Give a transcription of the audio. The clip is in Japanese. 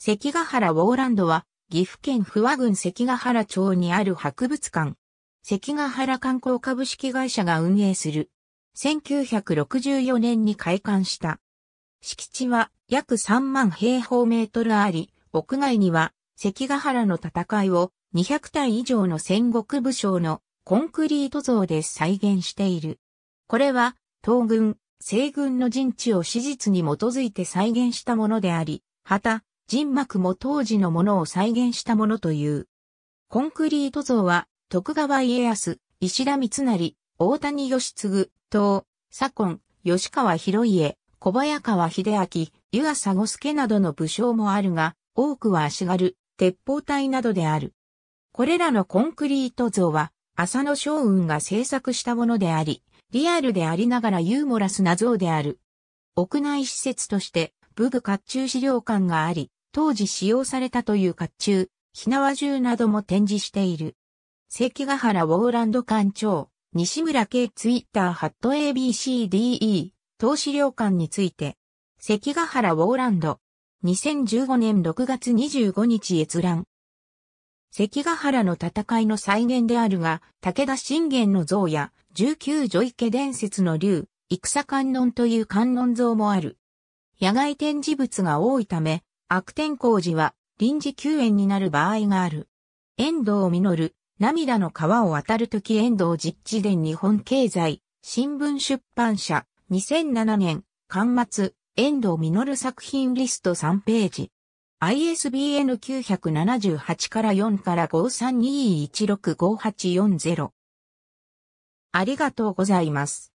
関ヶ原ウォーランドは、岐阜県不和郡関ヶ原町にある博物館。関ヶ原観光株式会社が運営する。1964年に開館した。敷地は約3万平方メートルあり、屋外には関ヶ原の戦いを200体以上の戦国武将のコンクリート像で再現している。これは東軍、西軍の陣地を史実に基づいて再現したものであり、旗、人幕も当時のものを再現したものという。コンクリート像は、徳川家康、石田三成、大谷義次、東、左近、吉川広家、小早川秀明、湯浅五助などの武将もあるが、多くは足軽、鉄砲隊などである。これらのコンクリート像は、浅野昌雲が制作したものであり、リアルでありながらユーモラスな像である。屋内施設として、武具甲冑資料館があり、当時使用されたという甲冑、火縄銃なども展示している。関ヶ原ウォーランド館長、西村系ツイッターハット ABCDE、投資料館について、関ヶ原ウォーランド、2015年6月25日閲覧。関ヶ原の戦いの再現であるが、武田信玄の像や、19女池伝説の竜、戦観音という観音像もある。野外展示物が多いため、悪天候時は臨時休園になる場合がある。遠藤実、涙の川を渡るとき遠藤実地伝日本経済、新聞出版社、2007年、刊末、遠藤実作品リスト3ページ。ISBN 978から4から53216584。ありがとうございます。